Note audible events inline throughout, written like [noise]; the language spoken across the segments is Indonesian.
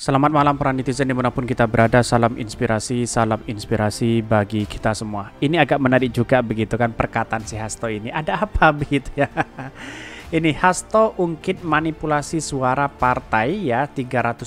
Selamat malam para netizen dimanapun kita berada Salam inspirasi, salam inspirasi bagi kita semua Ini agak menarik juga begitu kan perkataan si Hasto ini Ada apa [laughs] begitu ya ini Hasto ungkit manipulasi suara partai ya 300%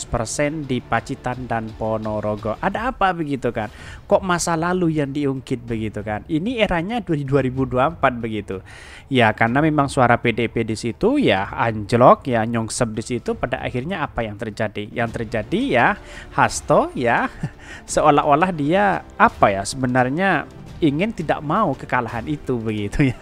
di Pacitan dan Ponorogo. Ada apa begitu kan? Kok masa lalu yang diungkit begitu kan? Ini eranya 2024 begitu. Ya karena memang suara PDP di situ ya anjlok ya nyongsep di situ pada akhirnya apa yang terjadi? Yang terjadi ya Hasto ya [laughs] seolah-olah dia apa ya sebenarnya ingin tidak mau kekalahan itu begitu ya.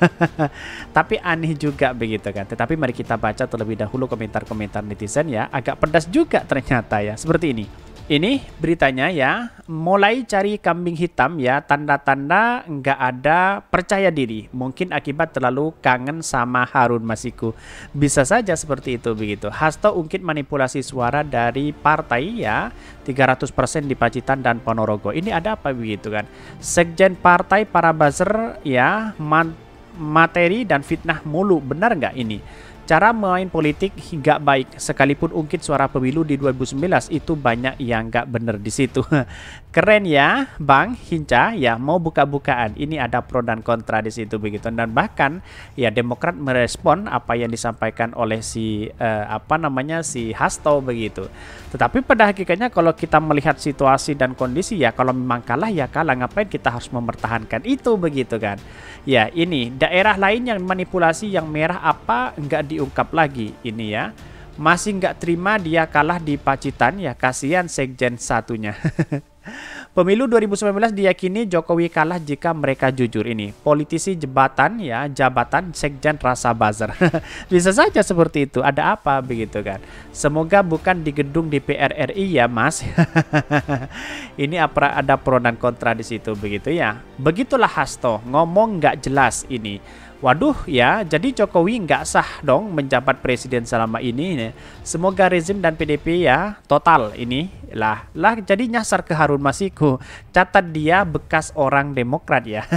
[laughs] Tapi aneh juga begitu kan. Tetapi mari kita baca terlebih dahulu komentar-komentar netizen ya. Agak pedas juga ternyata ya. Seperti ini. Ini beritanya ya, mulai cari kambing hitam ya, tanda-tanda nggak ada percaya diri. Mungkin akibat terlalu kangen sama Harun Masiku. Bisa saja seperti itu begitu. Hasto ungkit manipulasi suara dari partai ya, 300% di Pacitan dan Ponorogo. Ini ada apa begitu kan? Sekjen partai para buzzer ya, materi dan fitnah mulu. Benar nggak ini? Cara main politik hingga baik, sekalipun ungkit suara pemilu di 2019 itu banyak yang gak bener di situ. [laughs] Keren ya, Bang Hinca, ya mau buka-bukaan. Ini ada pro dan kontra di situ begitu. Dan bahkan ya Demokrat merespon apa yang disampaikan oleh si eh, apa namanya si Hasto begitu. Tetapi pada hakikatnya kalau kita melihat situasi dan kondisi ya kalau memang kalah ya kalah. Ngapain kita harus mempertahankan itu begitu kan? Ya ini daerah lain yang manipulasi yang merah apa nggak diungkap lagi ini ya. Masih nggak terima dia kalah di Pacitan ya kasihan sekjen satunya. [laughs] Pemilu 2019 diyakini Jokowi kalah jika mereka jujur ini. Politisi jabatan ya, jabatan sekjen rasa buzzer. [laughs] Bisa saja seperti itu. Ada apa begitu kan? Semoga bukan di gedung DPR RI ya, Mas. [laughs] ini apa ada pro dan kontra di situ begitu ya. Begitulah Hasto ngomong nggak jelas ini. Waduh ya, jadi Jokowi nggak sah dong menjabat presiden selama ini. Semoga rezim dan PDP ya total ini lah. Lah jadi nyasar ke Harun Masiku. Catat dia bekas orang Demokrat ya. [laughs]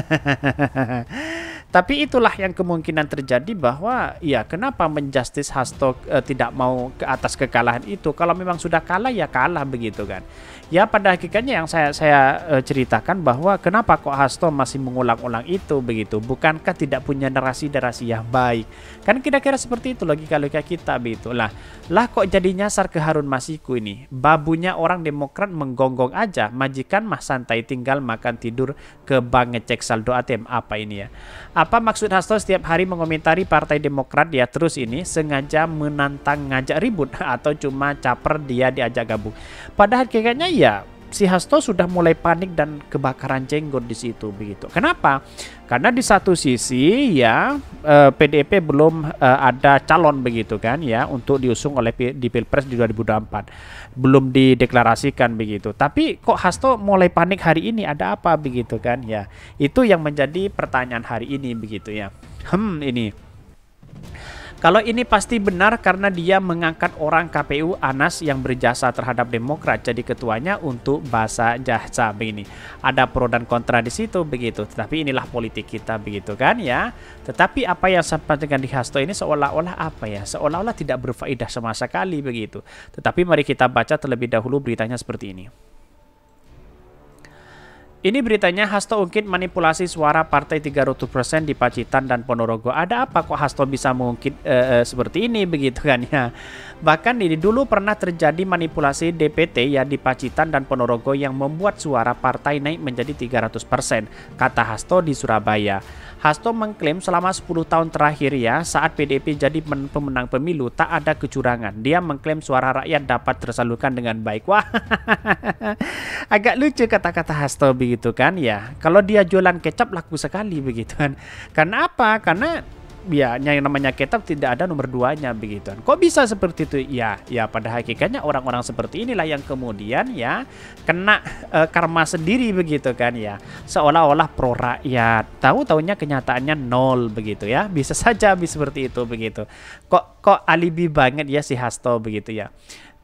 Tapi itulah yang kemungkinan terjadi bahwa ya kenapa menjustice Hasto e, tidak mau ke atas kekalahan itu. Kalau memang sudah kalah ya kalah begitu kan. Ya pada hakikatnya yang saya saya e, ceritakan bahwa kenapa kok Hasto masih mengulang-ulang itu begitu. Bukankah tidak punya narasi-narasi yang baik. Kan kira-kira seperti itu logika-logika kita begitu. Lah, lah kok jadi nyasar ke Harun Masiku ini. Babunya orang Demokrat menggonggong aja. Majikan mah santai tinggal makan tidur ke bank ngecek saldo ATM. Apa ini ya? Apa maksud Hasto setiap hari mengomentari Partai Demokrat dia ya, terus ini sengaja menantang ngajak ribut [laughs] atau cuma caper dia diajak gabung? padahal kayaknya ya si Hasto sudah mulai panik dan kebakaran jenggot di situ begitu. Kenapa? Karena di satu sisi ya eh, PDIP belum eh, ada calon begitu kan ya untuk diusung oleh di Pilpres di 2024. Belum dideklarasikan begitu. Tapi kok Hasto mulai panik hari ini ada apa begitu kan ya. Itu yang menjadi pertanyaan hari ini begitu ya. Hmm ini kalau ini pasti benar karena dia mengangkat orang KPU Anas yang berjasa terhadap Demokrat jadi ketuanya untuk bahasa jahsa begini. Ada pro dan kontra di situ begitu. Tetapi inilah politik kita begitu kan ya. Tetapi apa yang sampai dengan di Hasto ini seolah-olah apa ya? Seolah-olah tidak berfaedah sama sekali begitu. Tetapi mari kita baca terlebih dahulu beritanya seperti ini. Ini beritanya Hasto ungkit manipulasi suara partai 300% di Pacitan dan Ponorogo. Ada apa kok Hasto bisa mengungkit uh, seperti ini begitu kan ya. Bahkan ini dulu pernah terjadi manipulasi DPT ya di Pacitan dan Ponorogo yang membuat suara partai naik menjadi 300% kata Hasto di Surabaya. Hasto mengklaim selama 10 tahun terakhir ya saat PDP jadi pemenang pemilu tak ada kecurangan. Dia mengklaim suara rakyat dapat tersalurkan dengan baik. Wah [laughs] agak lucu kata-kata Hasto begitu gitu kan ya kalau dia jualan kecap laku sekali begitu kan karena apa karena ya yang namanya kecap tidak ada nomor duanya begitu kan kok bisa seperti itu ya ya pada hakikatnya orang-orang seperti inilah yang kemudian ya kena e, karma sendiri begitu kan ya seolah-olah pro rakyat tahu taunya kenyataannya nol begitu ya bisa saja bisa seperti itu begitu kok kok alibi banget ya si Hasto begitu ya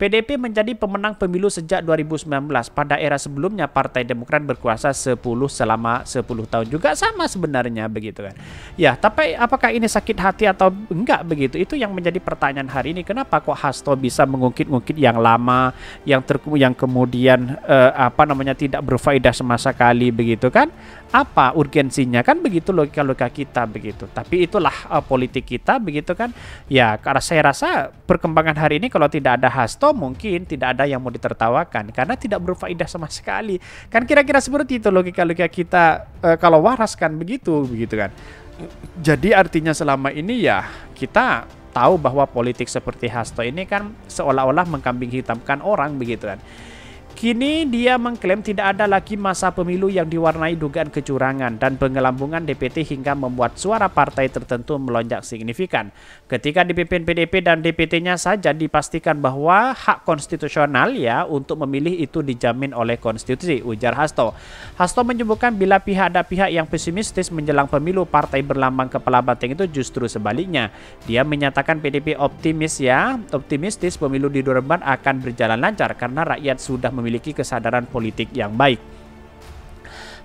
PDP menjadi pemenang pemilu sejak 2019. Pada era sebelumnya Partai Demokrat berkuasa 10 selama 10 tahun juga sama sebenarnya begitu kan. Ya, tapi apakah ini sakit hati atau enggak begitu? Itu yang menjadi pertanyaan hari ini. Kenapa kok Hasto bisa mengungkit-ungkit yang lama, yang ter yang kemudian eh, apa namanya tidak berfaedah semasa kali, begitu kan? Apa urgensinya kan begitu logika-logika kita begitu. Tapi itulah eh, politik kita begitu kan. Ya, karena saya rasa perkembangan hari ini kalau tidak ada Hasto atau oh, mungkin tidak ada yang mau ditertawakan karena tidak berfaedah sama sekali. Kan kira-kira seperti itu logika-logika kita e, kalau waras kan begitu begitu kan. Jadi artinya selama ini ya kita tahu bahwa politik seperti Hasto ini kan seolah-olah mengkambing hitamkan orang begitu kan. Kini dia mengklaim tidak ada lagi masa pemilu yang diwarnai dugaan kecurangan dan pengelambungan DPT hingga membuat suara partai tertentu melonjak signifikan. Ketika DPP, PDP dan DPT-nya saja dipastikan bahwa hak konstitusional ya untuk memilih itu dijamin oleh konstitusi, ujar Hasto. Hasto menyebutkan bila pihak ada pihak yang pesimistis menjelang pemilu partai berlambang kepala banteng itu justru sebaliknya. Dia menyatakan PDP optimis ya, optimistis pemilu di Durban akan berjalan lancar karena rakyat sudah memiliki kesadaran politik yang baik.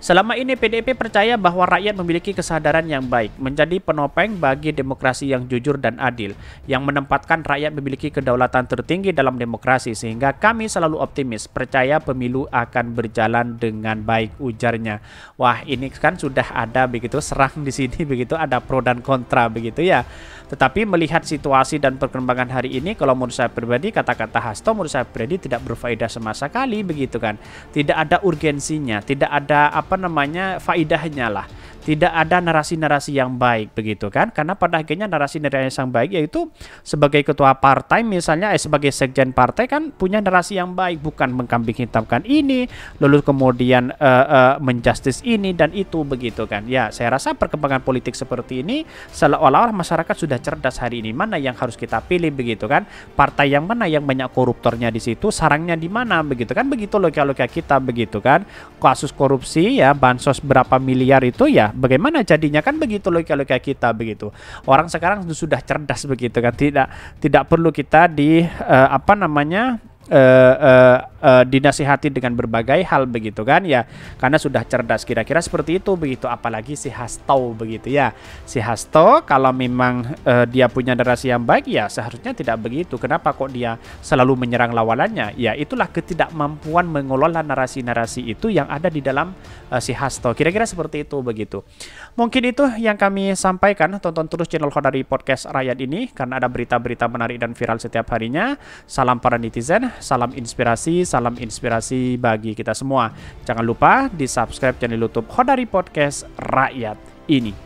Selama ini PDIP percaya bahwa rakyat memiliki kesadaran yang baik, menjadi penopeng bagi demokrasi yang jujur dan adil, yang menempatkan rakyat memiliki kedaulatan tertinggi dalam demokrasi sehingga kami selalu optimis percaya pemilu akan berjalan dengan baik ujarnya. Wah, ini kan sudah ada begitu serang di sini [laughs] begitu ada pro dan kontra begitu ya. Tetapi melihat situasi dan perkembangan hari ini, kalau menurut saya pribadi, kata-kata Hasto menurut saya pribadi tidak berfaedah sama sekali begitu kan. Tidak ada urgensinya, tidak ada apa namanya faidahnya lah tidak ada narasi-narasi yang baik begitu kan karena pada akhirnya narasi-narasi yang baik yaitu sebagai ketua partai misalnya eh, sebagai sekjen partai kan punya narasi yang baik bukan mengkambing hitamkan ini lalu kemudian uh, eh, uh, eh, menjustice ini dan itu begitu kan ya saya rasa perkembangan politik seperti ini seolah-olah masyarakat sudah cerdas hari ini mana yang harus kita pilih begitu kan partai yang mana yang banyak koruptornya di situ sarangnya di mana begitu kan begitu logika-logika kita begitu kan kasus korupsi ya bansos berapa miliar itu ya bagaimana jadinya kan begitu loh kalau kayak kita begitu orang sekarang sudah cerdas begitu kan tidak tidak perlu kita di uh, apa namanya uh, uh, uh, dinasihati dengan berbagai hal begitu kan ya karena sudah cerdas kira-kira seperti itu begitu apalagi si Hasto begitu ya si Hasto kalau memang uh, dia punya narasi yang baik ya seharusnya tidak begitu kenapa kok dia selalu menyerang lawannya ya itulah ketidakmampuan mengelola narasi-narasi itu yang ada di dalam uh, si Hasto kira-kira seperti itu begitu mungkin itu yang kami sampaikan tonton terus channel Khodari Podcast Rakyat ini karena ada berita-berita menarik dan viral setiap harinya salam para netizen salam inspirasi Salam inspirasi bagi kita semua. Jangan lupa di subscribe channel YouTube Hodari Podcast Rakyat ini.